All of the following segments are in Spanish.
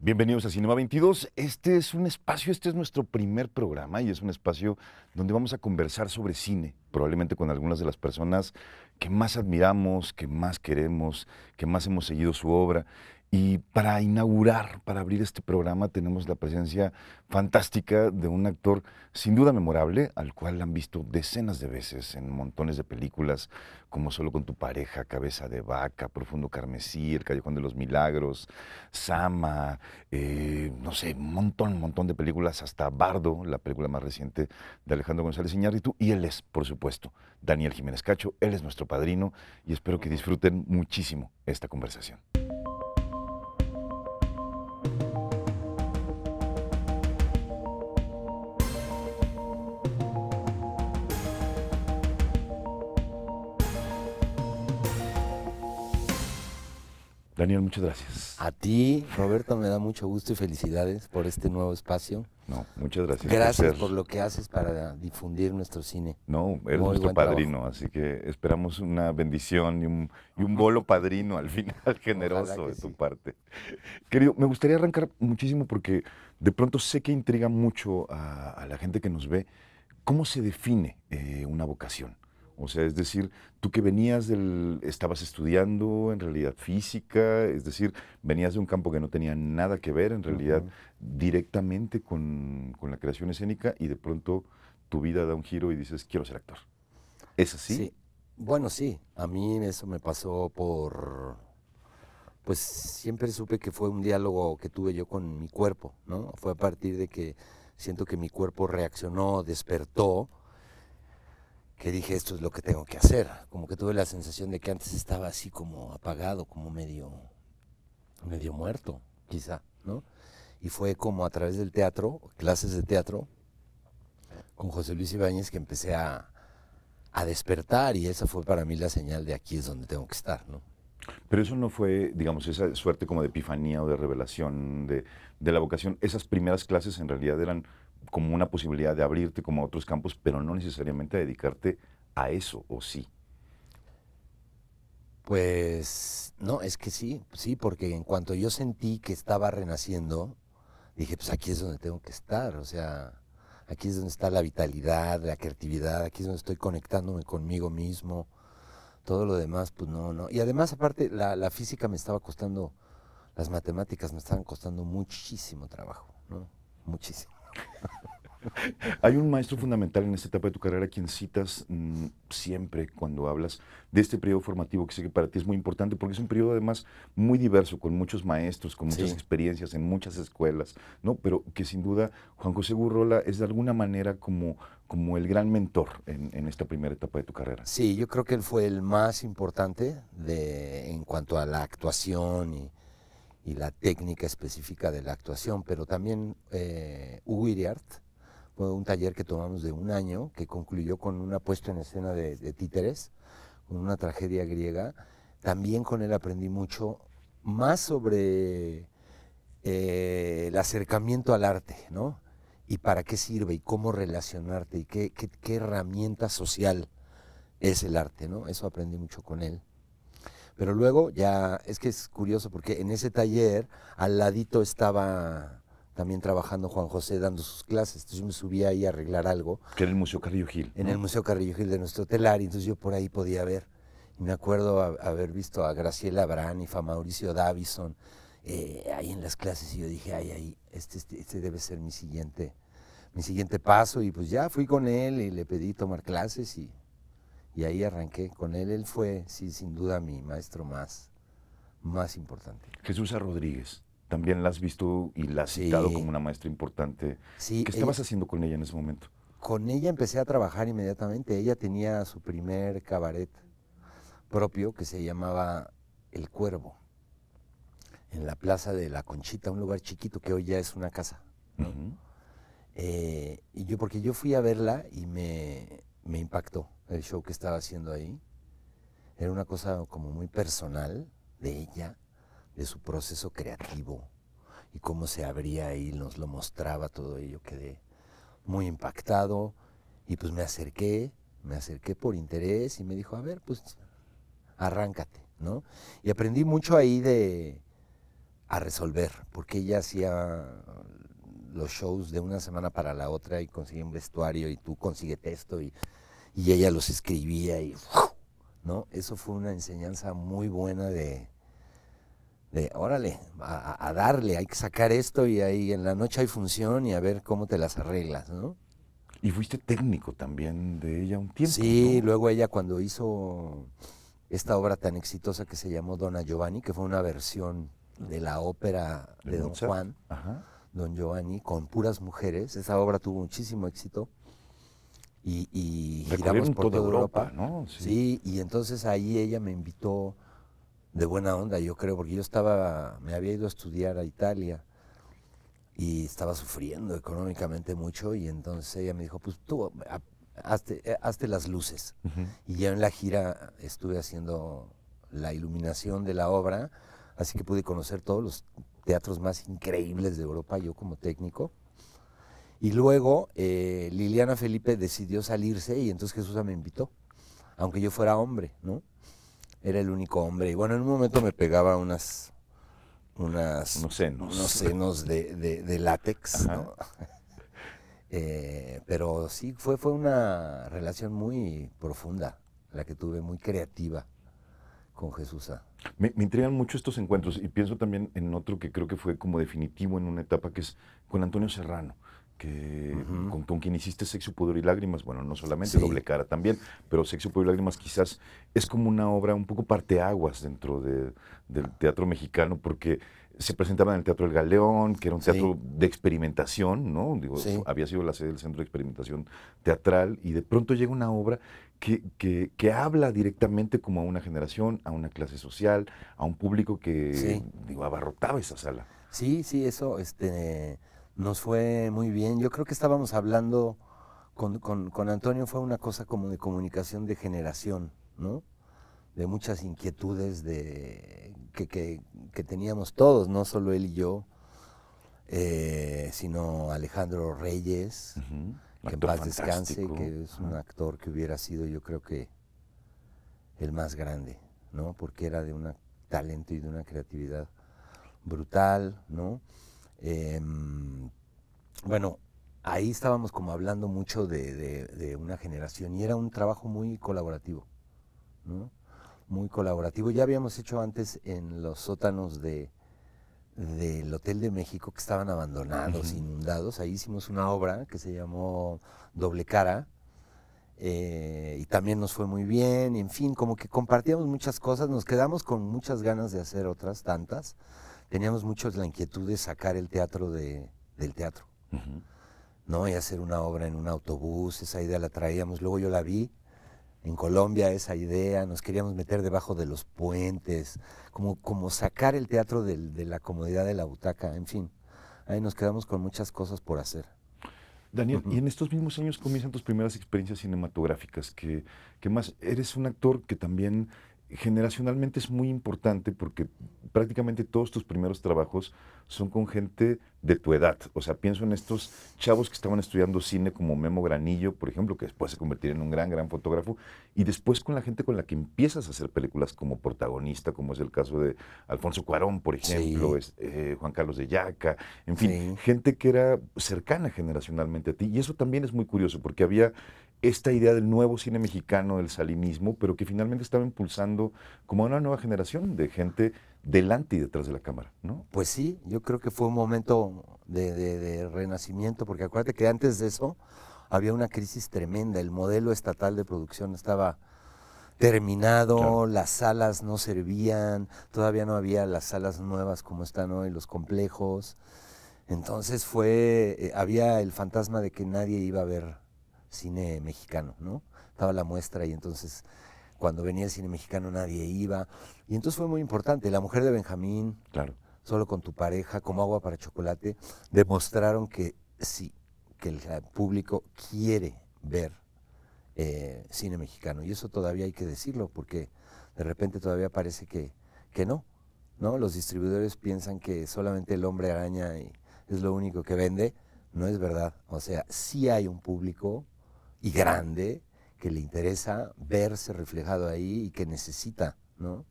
Bienvenidos a Cinema 22. Este es un espacio, este es nuestro primer programa y es un espacio donde vamos a conversar sobre cine, probablemente con algunas de las personas que más admiramos, que más queremos, que más hemos seguido su obra, y para inaugurar, para abrir este programa, tenemos la presencia fantástica de un actor sin duda memorable, al cual han visto decenas de veces en montones de películas, como Solo con tu pareja, Cabeza de Vaca, Profundo Carmesí, El Callejón de los Milagros, Sama, eh, no sé, un montón, un montón de películas, hasta Bardo, la película más reciente de Alejandro González Iñárritu, y él es, por supuesto, Daniel Jiménez Cacho, él es nuestro padrino, y espero que disfruten muchísimo esta conversación. Daniel, muchas gracias. A ti, Roberto, me da mucho gusto y felicidades por este nuevo espacio. No, muchas gracias. Gracias por, lo que haces para difundir nuestro cine. No, eres nuestro padrino, así que esperamos una bendición y un, bolo padrino al final generoso de tu parte. Querido, me gustaría arrancar muchísimo porque de pronto sé que intriga mucho a, la gente que nos ve cómo se define eh, una vocación. O sea, es decir, tú que venías del, estabas estudiando en realidad física, es decir, venías de un campo que no tenía nada que ver en realidad directamente con, con, la creación escénica y de pronto tu vida da un giro y dices, quiero ser actor. ¿Es así? Sí. Bueno, sí, a mí eso me pasó por, pues siempre supe que fue un diálogo que tuve yo con mi cuerpo, ¿no? Fue a partir de que siento que mi cuerpo reaccionó, despertó que dije, esto es lo que tengo que hacer. Como que tuve la sensación de que antes estaba así como apagado, como medio, medio muerto, quizá, ¿no? Y fue como a través del teatro, clases de teatro, con José Luis Ibáñez que empecé a, despertar y esa fue para mí la señal de aquí es donde tengo que estar, Pero eso no fue, digamos, esa suerte como de epifanía o de revelación de, de, la vocación. Esas primeras clases en realidad eran como una posibilidad de abrirte como a otros campos, pero no necesariamente dedicarte a eso, ¿o sí? Pues no, es que sí, sí, porque en cuanto yo sentí que estaba renaciendo, dije, pues aquí es donde tengo que estar, o sea, aquí es donde está la vitalidad, la creatividad, aquí es donde estoy conectándome conmigo mismo, todo lo demás, pues no, no. Y además, aparte, la, la física me estaba costando, las matemáticas me estaban costando muchísimo trabajo, ¿no? Muchísimo. Hay un maestro fundamental en esta etapa de tu carrera a quien citas mm, siempre cuando hablas de este periodo formativo que sé que para ti es muy importante porque es un periodo además muy diverso, con muchos maestros, con muchas experiencias en muchas escuelas, ¿no? Pero que sin duda Juan José Gurrola es de alguna manera como, como el gran mentor en, esta primera etapa de tu carrera. Sí, yo creo que él fue el más importante en cuanto a la actuación y y la técnica específica de la actuación, pero también eh, Hugo fue un taller que tomamos de un año que concluyó con una puesta en escena de, títeres, con una tragedia griega. También con él aprendí mucho más sobre eh, el acercamiento al arte, ¿no? Y para qué sirve y cómo relacionarte y qué, qué herramienta social es el arte, ¿no? Eso aprendí mucho con él. Pero luego ya, es que es curioso porque en ese taller al ladito estaba también trabajando Juan José dando sus clases. Entonces yo me subía ahí a arreglar algo. Que era el Museo Carrillo Gil. En el Museo Carrillo Gil de nuestro telar. entonces yo por ahí podía ver. Y me acuerdo haber visto a Graciela y a Mauricio Davison, eh, ahí en las clases. Y yo dije, ay, ahí, este, este, este, debe ser mi siguiente, mi siguiente paso. Y pues ya fui con él y le pedí tomar clases y y ahí arranqué con él. Él fue, sí, sin duda, mi maestro más, más importante. Jesús Rodríguez, también la has visto y la has citado como una maestra importante. ¿Qué estabas haciendo con ella en ese momento? Con ella empecé a trabajar inmediatamente. Ella tenía su primer cabaret propio que se llamaba El Cuervo, en la Plaza de la Conchita, un lugar chiquito que hoy ya es una casa. Eh, y yo, porque yo fui a verla y me impactó el show que estaba haciendo ahí. Era una cosa como muy personal de ella, de su proceso creativo y cómo se abría ahí, nos lo mostraba todo ello. Quedé muy impactado y pues me acerqué, me acerqué por interés y me dijo, a ver, pues arráncate, ¿no? Y aprendí mucho ahí de a resolver, porque ella hacía los shows de una semana para la otra y conseguía un vestuario y tú consigues esto y y ella los escribía y ¿no? Eso fue una enseñanza muy buena de, de órale, a, darle, hay que sacar esto y ahí en la noche hay función y a ver cómo te las arreglas, ¿no? Y fuiste técnico también de ella un tiempo. Sí, luego ella cuando hizo esta obra tan exitosa que se llamó dona Giovanni, que fue una versión de la ópera de, Don Juan, Don Giovanni, con puras mujeres, esa obra tuvo muchísimo éxito y, giramos por toda Europa, Sí. y entonces ahí ella me invitó de buena onda, yo creo, porque yo estaba, me había ido a estudiar a Italia y estaba sufriendo económicamente mucho y entonces ella me dijo, pues tú hazte, eh, hazte, las luces. Y ya en la gira estuve haciendo la iluminación de la obra, así que pude conocer todos los teatros más increíbles de Europa, yo como técnico. Y luego eh, Liliana Felipe decidió salirse y entonces Jesús me invitó, aunque yo fuera hombre, ¿no? Era el único hombre. Y bueno, en un momento me pegaba unas... unos senos. Unos senos de, látex, ¿no? Eh, pero sí, fue, fue una relación muy profunda, la que tuve, muy creativa con Jesús Me, me, intrigan mucho estos encuentros y pienso también en otro que creo que fue como definitivo en una etapa que es con Antonio Serrano que con, quien hiciste Sexo, Pudor y Lágrimas, bueno, no solamente, Doble Cara también, pero Sexo, Poder y Lágrimas quizás es como una obra un poco parteaguas dentro del teatro mexicano, porque se presentaba en el Teatro del Galeón, que era un teatro de experimentación, ¿no? Digo, había sido la sede del Centro de Experimentación Teatral, y de pronto llega una obra que, que, habla directamente como a una generación, a una clase social, a un público que, digo, abarrotaba esa sala. Sí, sí, eso, este nos fue muy bien. Yo creo que estábamos hablando con, con, Antonio, fue una cosa como de comunicación de generación, ¿no? De muchas inquietudes de, que, teníamos todos, no solo él y yo, eh, sino Alejandro Reyes, que en paz descanse, que es un actor que hubiera sido, yo creo que, el más grande, ¿no? Porque era de un talento y de una creatividad brutal, ¿no? Em, bueno, ahí estábamos como hablando mucho de, una generación y era un trabajo muy colaborativo, Muy colaborativo. Ya habíamos hecho antes en los sótanos del Hotel de México que estaban abandonados, inundados. Ahí hicimos una obra que se llamó Doble Cara eh, y también nos fue muy bien. En fin, como que compartíamos muchas cosas, nos quedamos con muchas ganas de hacer otras tantas teníamos mucho la inquietud de sacar el teatro de, del teatro, ¿no? Y hacer una obra en un autobús, esa idea la traíamos, luego yo la vi en Colombia, esa idea, nos queríamos meter debajo de los puentes, como, como sacar el teatro de la comodidad de la butaca, en fin, ahí nos quedamos con muchas cosas por hacer. Daniel, y en estos mismos años comienzan tus primeras experiencias cinematográficas, que, que más eres un actor que también generacionalmente es muy importante porque prácticamente todos tus primeros trabajos son con gente de tu edad. O sea, pienso en estos chavos que estaban estudiando cine como Memo Granillo, por ejemplo, que después se convertiría en un gran, gran fotógrafo, y después con la gente con la que empiezas a hacer películas como protagonista, como es el caso de Alfonso Cuarón, por ejemplo, es, eh, Juan Carlos de Yaca, en fin, gente que era cercana generacionalmente a ti. Y eso también es muy curioso porque había esta idea del nuevo cine mexicano, del salinismo, pero que finalmente estaba impulsando como una nueva generación de gente delante y detrás de la cámara, ¿no? Pues sí, yo creo que fue un momento de, renacimiento, porque acuérdate que antes de eso había una crisis tremenda, el modelo estatal de producción estaba terminado, las salas no servían, todavía no había las salas nuevas como están hoy, los complejos. Entonces fue, eh, había el fantasma de que nadie iba a ver cine mexicano, ¿no? Estaba la muestra y entonces cuando venía el cine mexicano nadie iba. Y entonces fue muy importante. La mujer de Benjamín, claro. solo con tu pareja, como agua para chocolate, demostraron que sí, que el público quiere ver eh, cine mexicano. Y eso todavía hay que decirlo, porque de repente todavía parece que, que no. ¿no? Los distribuidores piensan que solamente el hombre araña es lo único que vende. No es verdad. O sea, sí hay un público y grande que le interesa verse reflejado ahí y que necesita, ¿no?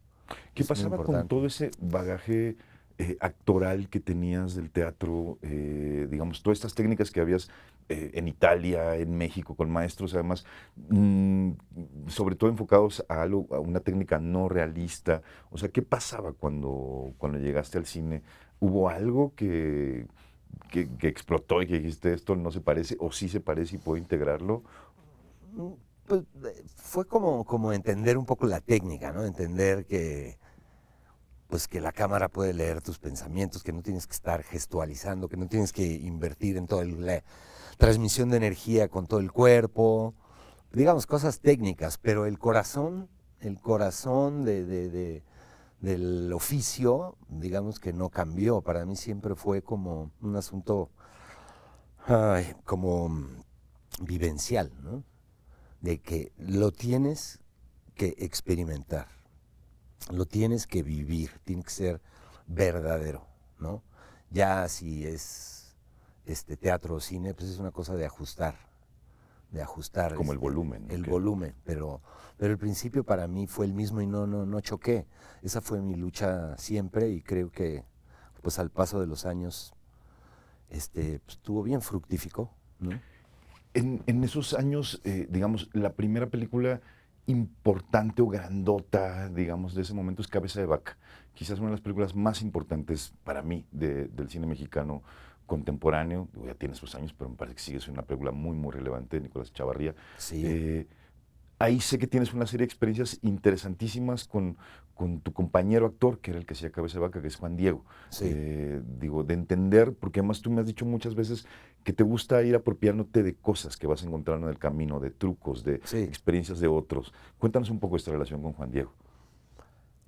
¿Qué pasaba con todo ese bagaje eh, actoral que tenías del teatro, eh, digamos, todas estas técnicas que habías eh, en Italia, en México, con maestros, además, mm, sobre todo enfocados a, algo, a una técnica no realista? O sea, ¿qué pasaba cuando, cuando llegaste al cine? ¿Hubo algo que, que, explotó y que dijiste esto no se parece o sí se parece y puedo integrarlo? Pues, fue como, como entender un poco la técnica, ¿no? Entender que pues que la cámara puede leer tus pensamientos, que no tienes que estar gestualizando, que no tienes que invertir en toda la transmisión de energía con todo el cuerpo, digamos cosas técnicas, pero el corazón, el corazón de del oficio, digamos que no cambió. Para mí siempre fue como un asunto como vivencial, ¿no? De que lo tienes que experimentar, lo tienes que vivir, tiene que ser verdadero, ¿no? Ya si es este teatro o cine, pues es una cosa de ajustar, de ajustar. Como el este, volumen. El volumen, pero, pero el principio para mí fue el mismo y no, no, no choqué. Esa fue mi lucha siempre y creo que pues al paso de los años este, pues, estuvo bien fructífico. En, en, esos años, eh, digamos, la primera película importante o grandota, digamos, de ese momento es Cabeza de Vaca. Quizás una de las películas más importantes para mí del cine mexicano contemporáneo, ya tienes sus años, pero me parece que sigue siendo una película muy, muy relevante, Nicolás Chavarría. Eh, ahí sé que tienes una serie de experiencias interesantísimas con, con tu compañero actor, que era el que hacía Cabeza de Vaca, que es Juan Diego. Sí. Eh, digo, de entender, porque además tú me has dicho muchas veces que te gusta ir apropiándote de cosas que vas encontrando en el camino, de trucos, de experiencias de otros. Cuéntanos un poco esta relación con Juan Diego.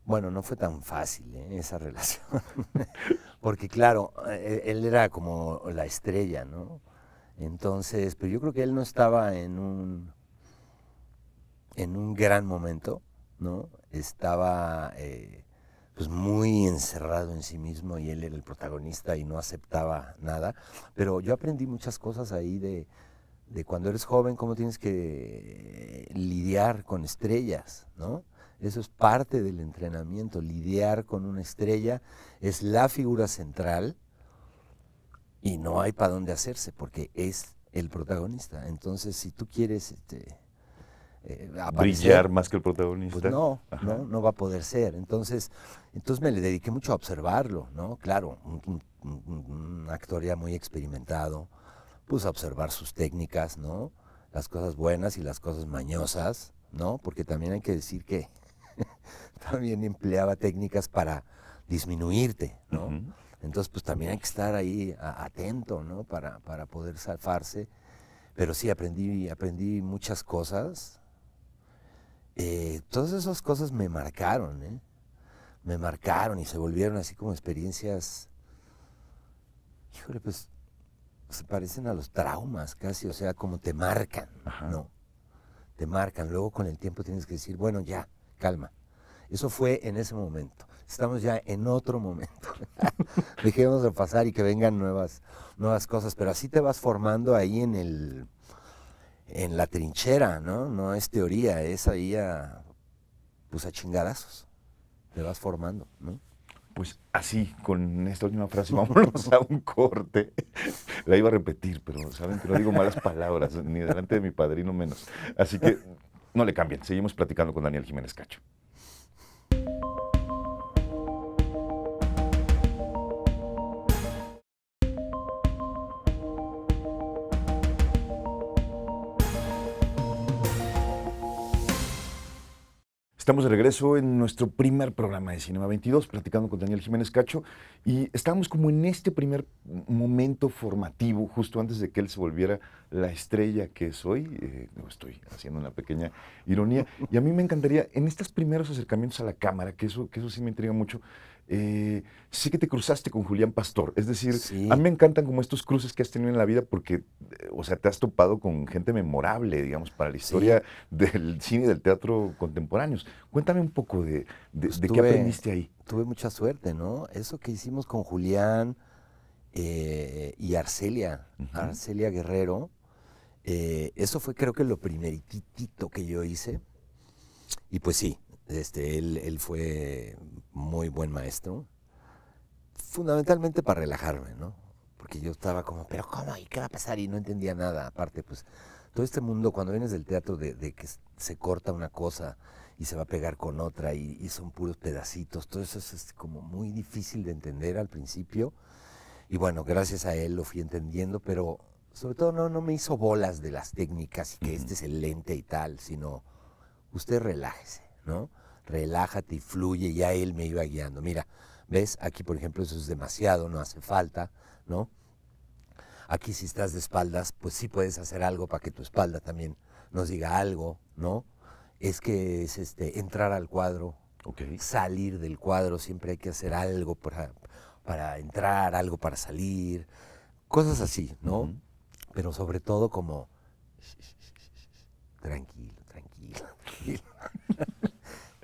Bueno, no fue tan fácil ¿eh? esa relación, porque claro, e-, e-, él era como la estrella, ¿no? Entonces, pero yo creo que él no estaba en un, en un gran momento, ¿no? Estaba eh, pues, muy encerrado en sí mismo y él era el protagonista y no aceptaba nada. Pero yo aprendí muchas cosas ahí de, de cuando eres joven, cómo tienes que eh, lidiar con estrellas, ¿no? Eso es parte del entrenamiento. Lidiar con una estrella es la figura central y no hay para dónde hacerse porque es el protagonista. Entonces, si tú quieres este, eh, brillar más que el protagonista, pues no, no, va a poder ser. Entonces, entonces me le dediqué mucho a observarlo, ¿no? Claro, un, actor ya muy experimentado, pues a observar sus técnicas, ¿no? Las cosas buenas y las cosas mañosas, ¿no? Porque también hay que decir que también empleaba técnicas para disminuirte, ¿no? Entonces, pues también hay que estar ahí atento, ¿no? Para, poder salvarse, Pero sí, aprendí, aprendí muchas cosas. Eh, todas esas cosas me marcaron, ¿eh? Me marcaron y se volvieron así como experiencias, híjole, pues se parecen a los traumas casi, o sea, como te marcan, ¿no? Te marcan. Luego con el tiempo tienes que decir, bueno, ya, calma. Eso fue en ese momento. Estamos ya en otro momento. Dejemos de pasar y que vengan nuevas, nuevas cosas, pero así te vas formando ahí en el en la trinchera, ¿no? No es teoría, es ahí a pues a chingadazos. Te vas formando, ¿no? Pues así, con esta última frase, vámonos a un corte. La iba a repetir, pero saben que no digo malas palabras, ni delante de mi padrino menos. Así que no le cambien, seguimos platicando con Daniel Jiménez Cacho. Estamos de regreso en nuestro primer programa de Cinema 22, platicando con Daniel Jiménez Cacho, y estábamos como en este primer momento formativo, justo antes de que él se volviera la estrella que es hoy. Eh, estoy haciendo una pequeña ironía. Y a mí me encantaría, en estos primeros acercamientos a la cámara, que eso, que eso sí me intriga mucho, eh, sí que te cruzaste con Julián Pastor. Es decir, a mí me encantan como estos cruces que has tenido en la vida porque, eh, o sea, te has topado con gente memorable, digamos, para la historia del cine y del teatro contemporáneos. Cuéntame un poco de, de, pues qué aprendiste ahí. Tuve mucha suerte, ¿no? Eso que hicimos con Julián eh, y Arcelia, Arcelia Guerrero, eso fue creo que lo primeritito que yo hice. Y pues sí, este, él, él fue muy buen maestro, fundamentalmente para relajarme, ¿no? Porque yo estaba como, pero ¿cómo? ¿Y qué va a pasar? Y no entendía nada. Aparte, pues, todo este mundo, cuando vienes del teatro, de, que se corta una cosa y se va a pegar con otra y, son puros pedacitos, todo eso es, como muy difícil de entender al principio. Y bueno, gracias a él lo fui entendiendo, pero sobre todo no, me hizo bolas de las técnicas y que este es el lente y tal, sino usted relájese. Relájate y fluye, ya él me iba guiando. Mira, ¿ves? Aquí, por ejemplo, eso es demasiado, no hace falta, ¿no? Aquí si estás de espaldas, pues sí puedes hacer algo para que tu espalda también nos diga algo, ¿no? Es que es este, entrar al cuadro, salir del cuadro, siempre hay que hacer algo para, para entrar, algo para salir, cosas así, ¿no? Pero sobre todo como tranquilo, tranquilo, tranquilo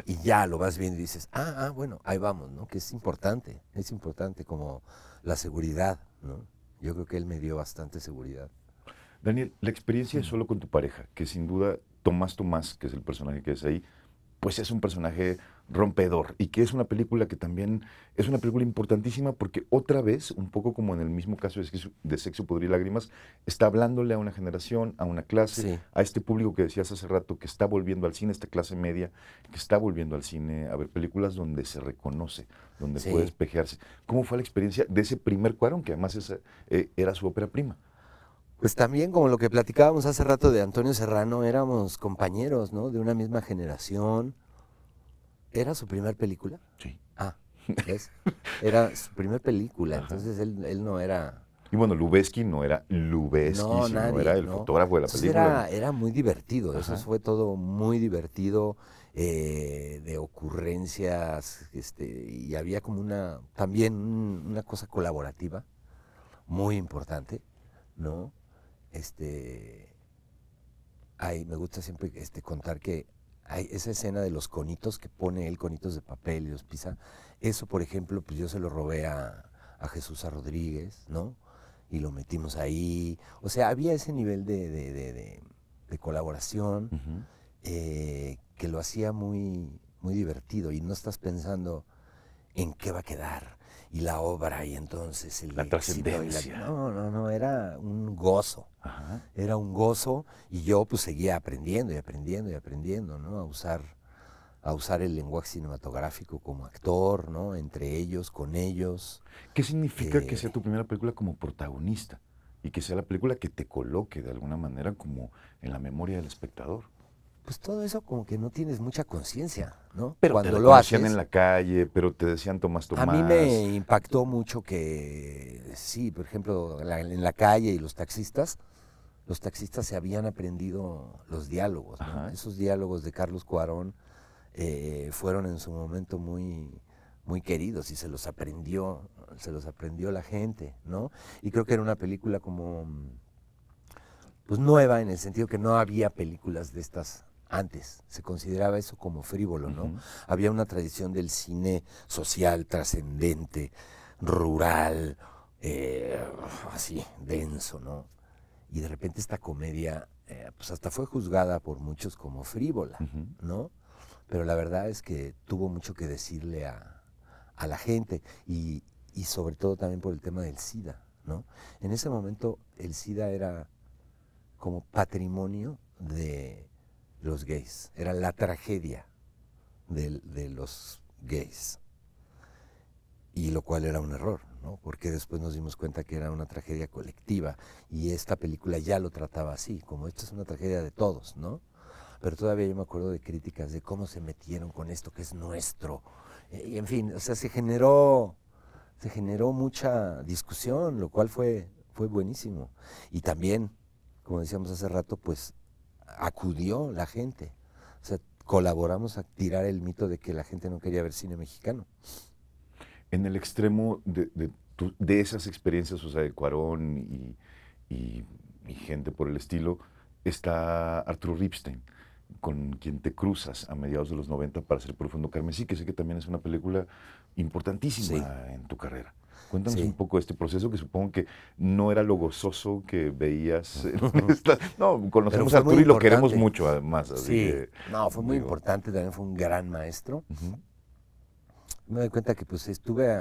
y ya lo vas viendo y dices, ah, ah, bueno, ahí vamos, ¿no? Que es importante, es importante como la seguridad, ¿no? Yo creo que él me dio bastante seguridad. Daniel, la experiencia es solo con tu pareja, que sin duda Tomás Tomás, que es el personaje que es ahí, pues es un personaje rompedor y que es una película que también es una película importantísima porque otra vez, un poco como en el mismo caso de Sexo, de y Lágrimas, está hablándole a una generación, a una clase, a este público que decías hace rato que está volviendo al cine, esta clase media que está volviendo al cine a ver películas donde se reconoce, donde puede espejearse. ¿Cómo fue la experiencia de ese primer cuarón que además eh, era su ópera prima? Pues también como lo que platicábamos hace rato de Antonio Serrano, éramos compañeros, ¿no? De una misma generación ¿Era su primera película? Sí. Ah, es Era su primera película, entonces él, no era... Y bueno, Lubeski no era Lubeski, no, era el fotógrafo de la película. Era, era, muy divertido, eso fue todo muy divertido, eh, de ocurrencias, este, y había como una, también una cosa colaborativa muy importante, ¿no? Este, ay, me gusta siempre este, contar que esa escena de los conitos que pone él, conitos de papel y los pisa. Eso, por ejemplo, pues yo se lo robé a, Jesús Rodríguez, ¿no? Y lo metimos ahí. O sea, había ese nivel de, colaboración eh, que lo hacía muy, muy divertido y no estás pensando en qué va a quedar, y la obra y entonces el la trascendencia. No, no, no, era un gozo. Era un gozo y yo pues seguía aprendiendo y aprendiendo y aprendiendo, ¿no? A usar a usar el lenguaje cinematográfico como actor, ¿no? Entre ellos, con ellos. ¿Qué significa que eh, sea tu primera película como protagonista y que sea la película que te coloque de alguna manera como en la memoria del espectador? pues todo eso como que no tienes mucha conciencia, ¿no? Pero cuando lo haces en la calle, pero te decían Tomás Tomás. A mí me impactó mucho que sí, por ejemplo, en la calle y los taxistas, los taxistas se habían aprendido los diálogos, ¿no? esos diálogos de Carlos Cuarón eh, fueron en su momento muy muy queridos y se los aprendió, se los aprendió la gente, ¿no? Y creo que era una película como pues nueva en el sentido que no había películas de estas antes se consideraba eso como frívolo, ¿no? Había una tradición del cine social, trascendente, rural, eh, así, denso, ¿no? Y de repente esta comedia, eh, pues hasta fue juzgada por muchos como frívola, ¿no? Pero la verdad es que tuvo mucho que decirle a, la gente y sobre todo también por el tema del SIDA, ¿no? En ese momento el SIDA era como patrimonio de los gays, era la tragedia de, los gays. Y lo cual era un error, porque después nos dimos cuenta que era una tragedia colectiva y esta película ya lo trataba así, como esto es una tragedia de todos, ¿no? Pero todavía yo me acuerdo de críticas de cómo se metieron con esto que es nuestro. Eh, y en fin, o sea, se generó, se generó mucha discusión, lo cual fue, fue buenísimo. Y también, como decíamos hace rato, pues acudió la gente. O sea, colaboramos a tirar el mito de que la gente no quería ver cine mexicano. En el extremo de, esas experiencias, o sea, de Cuarón y, gente por el estilo, está Arturo Ripstein, con quien te cruzas a mediados de los 90 para hacer Profundo Carmesí, que sé que también es una película importantísima en tu carrera. Cuéntanos un poco de este proceso que supongo que no era lo gozoso que veías. No, conocemos a Arturo y lo queremos mucho además. sí, no, fue muy importante, también fue un gran maestro. Me doy cuenta que pues estuve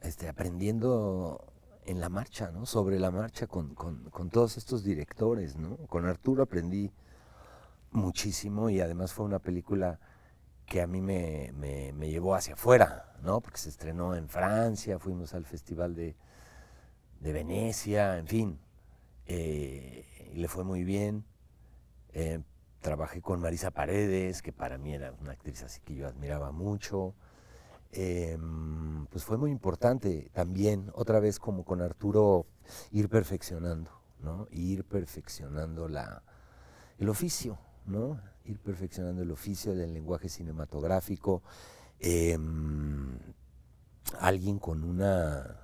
este, aprendiendo en la marcha, ¿no? Sobre la marcha con, con todos estos directores, ¿no? Con Arturo aprendí muchísimo y además fue una película que a mí me, llevó hacia afuera, ¿no? Porque se estrenó en Francia, fuimos al Festival de, de Venecia, en fin. Eh, y le fue muy bien. Eh, trabajé con Marisa Paredes, que para mí era una actriz así que yo admiraba mucho. Eh, pues fue muy importante también, otra vez como con Arturo, ir perfeccionando, ¿no? Ir perfeccionando la, el oficio, ¿no? ir perfeccionando el oficio del lenguaje cinematográfico. Em, alguien con una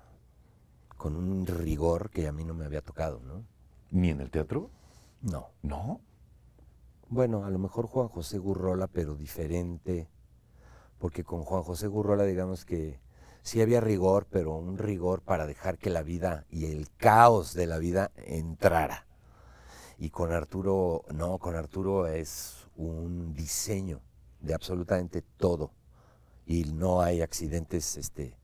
con un rigor que a mí no me había tocado, ¿no? ¿Ni en el teatro? No. ¿No? Bueno, a lo mejor Juan José Gurrola, pero diferente, porque con Juan José Gurrola digamos que sí había rigor, pero un rigor para dejar que la vida y el caos de la vida entrara. Y con Arturo, no, con Arturo es un diseño de absolutamente todo. Y no hay accidentes este,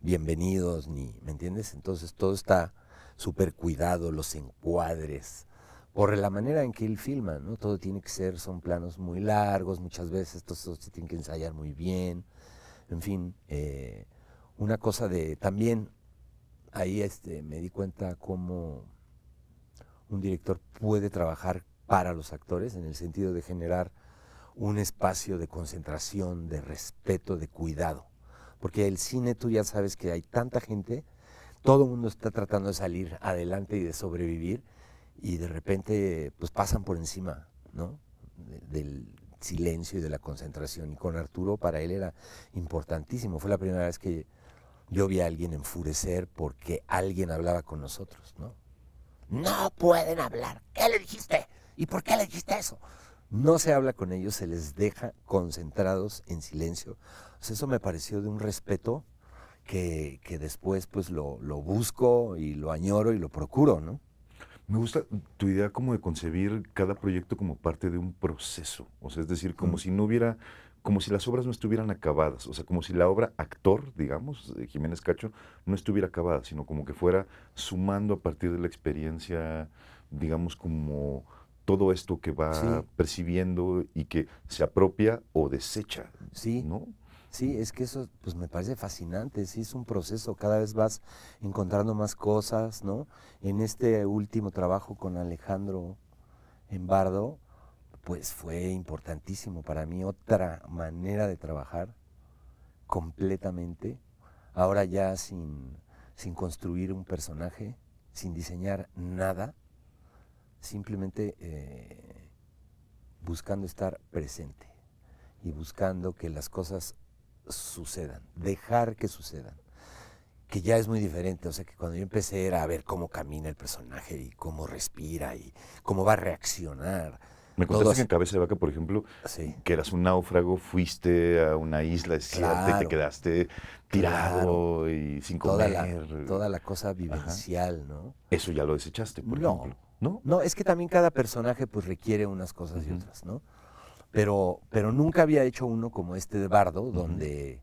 bienvenidos, ni, ¿me entiendes? Entonces todo está súper cuidado, los encuadres, por la manera en que él filma, ¿no? Todo tiene que ser, son planos muy largos, muchas veces todos se tiene que ensayar muy bien, en fin, eh, una cosa de, también ahí este, me di cuenta cómo un director puede trabajar para los actores en el sentido de generar un espacio de concentración, de respeto, de cuidado. Porque el cine tú ya sabes que hay tanta gente, todo el mundo está tratando de salir adelante y de sobrevivir y de repente pues pasan por encima, ¿no? del silencio y de la concentración. Y con Arturo para él era importantísimo. Fue la primera vez que yo vi a alguien enfurecer porque alguien hablaba con nosotros, ¿no? No pueden hablar. ¿Qué le dijiste? ¿Y por qué le dijiste eso? No se habla con ellos, se les deja concentrados en silencio. eso me pareció de un respeto que, después pues lo, busco y lo añoro y lo procuro, ¿no? Me gusta tu idea como de concebir cada proyecto como parte de un proceso, o sea, es decir, como mm. si no hubiera como si las obras no estuvieran acabadas, o sea, como si la obra actor, digamos, de Jiménez Cacho, no estuviera acabada, sino como que fuera sumando a partir de la experiencia, digamos, como todo esto que va percibiendo y que se apropia o desecha. Sí. ¿No? Sí, es que eso pues me parece fascinante, sí, es un proceso, cada vez vas encontrando más cosas, ¿no? En este último trabajo con Alejandro Embardo, pues fue importantísimo para mí, otra manera de trabajar completamente, ahora ya sin, construir un personaje, sin diseñar nada, simplemente eh, buscando estar presente y buscando que las cosas sucedan, dejar que sucedan, que ya es muy diferente, o sea que cuando yo empecé era a ver cómo camina el personaje y cómo respira y cómo va a reaccionar, me contaste que en Cabeza de Vaca, por ejemplo, que eras un náufrago, fuiste a una isla y te quedaste tirado y sin comer. Toda la, cosa vivencial, ¿no? Eso ya lo desechaste, por ejemplo. No, es que también cada personaje pues requiere unas cosas y otras, ¿no? Pero, pero nunca había hecho uno como este de Bardo, donde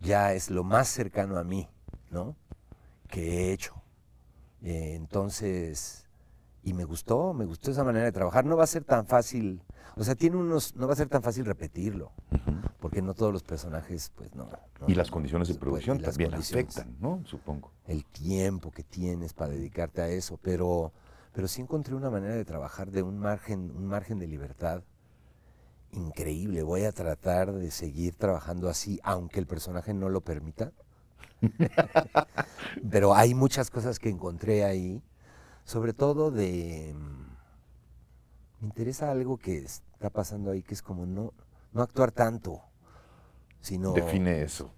ya es lo más cercano a mí, ¿no? Que he hecho. entonces y me gustó, me gustó esa manera de trabajar. No va a ser tan fácil, o sea, tiene unos, no va a ser tan fácil repetirlo, porque no todos los personajes, pues no. y las condiciones de producción también afectan, ¿no? Supongo. El tiempo que tienes para dedicarte a eso, pero, pero sí encontré una manera de trabajar de un margen, un margen de libertad increíble. Voy a tratar de seguir trabajando así, aunque el personaje no lo permita. pero hay muchas cosas que encontré ahí sobre todo de... Mm, me interesa algo que está pasando ahí, que es como no, no actuar tanto, sino... Define eso.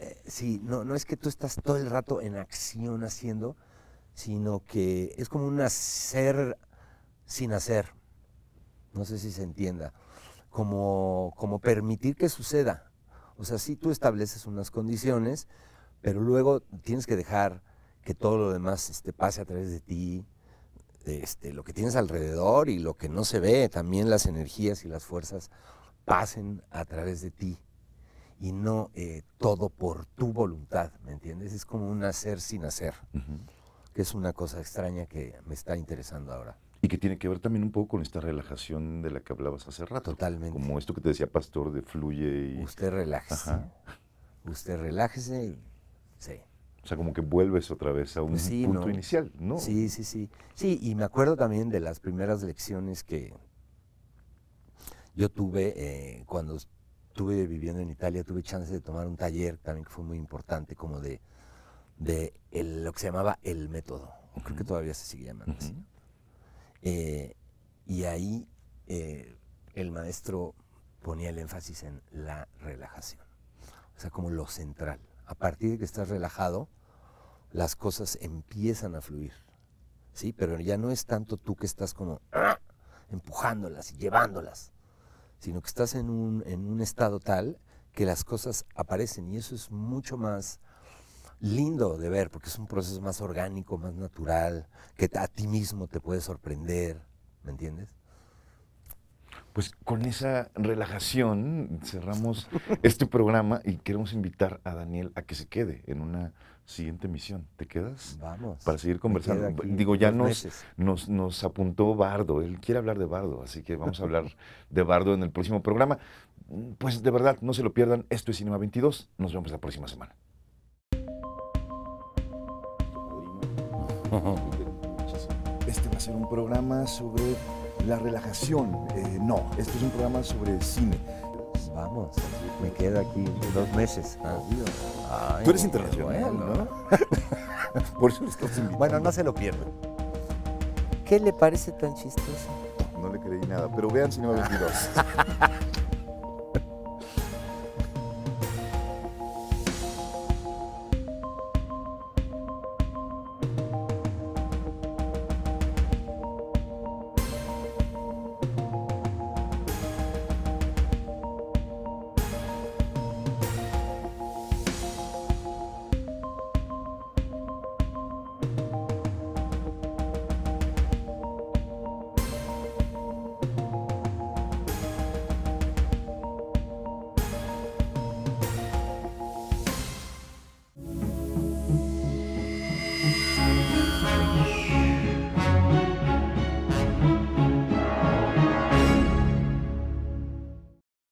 Eh, sí, no, no es que tú estás todo el rato en acción haciendo, sino que es como un hacer sin hacer. No sé si se entienda. Como, como permitir que suceda. O sea, sí tú estableces unas condiciones, pero luego tienes que dejar que todo lo demás este, pase a través de ti, este, lo que tienes alrededor y lo que no se ve, también las energías y las fuerzas pasen a través de ti y no eh, todo por tu voluntad, ¿me entiendes? Es como un hacer sin hacer, que es una cosa extraña que me está interesando ahora. Y que tiene que ver también un poco con esta relajación de la que hablabas hace rato. Totalmente. Como esto que te decía Pastor de fluye y... Usted relájese. Usted relájese. Sí. O sea, como que vuelves otra vez a un pues punto inicial, ¿no? Sí, sí, sí. Sí, y me acuerdo también de las primeras lecciones que yo tuve eh, cuando estuve viviendo en Italia, tuve chance de tomar un taller también que fue muy importante, como de, de lo que se llamaba el método. Creo que todavía se sigue llamando así. Eh, y ahí eh, el maestro ponía el énfasis en la relajación, o sea, como lo central a partir de que estás relajado, las cosas empiezan a fluir. ¿sí? Pero ya no es tanto tú que estás como ah, empujándolas y llevándolas, sino que estás en un, en un estado tal que las cosas aparecen y eso es mucho más lindo de ver porque es un proceso más orgánico, más natural, que a ti mismo te puede sorprender, ¿me entiendes? Pues con esa relajación cerramos este programa y queremos invitar a Daniel a que se quede en una siguiente misión. ¿Te quedas? Vamos. Para seguir conversando. Digo, ya nos, nos, apuntó Bardo. Él quiere hablar de Bardo, así que vamos a hablar de Bardo en el próximo programa. Pues de verdad, no se lo pierdan. Esto es Cinema 22. Nos vemos la próxima semana. Este va a ser un programa sobre la relajación. Eh, no, esto es un programa sobre cine. Vamos, me quedo aquí dos meses. ¿ah? Tú eres internacional, ¿no? Por eso estás Bueno, no se lo pierdan. ¿Qué le parece tan chistoso? No le creí nada, pero vean si no Cinema 22.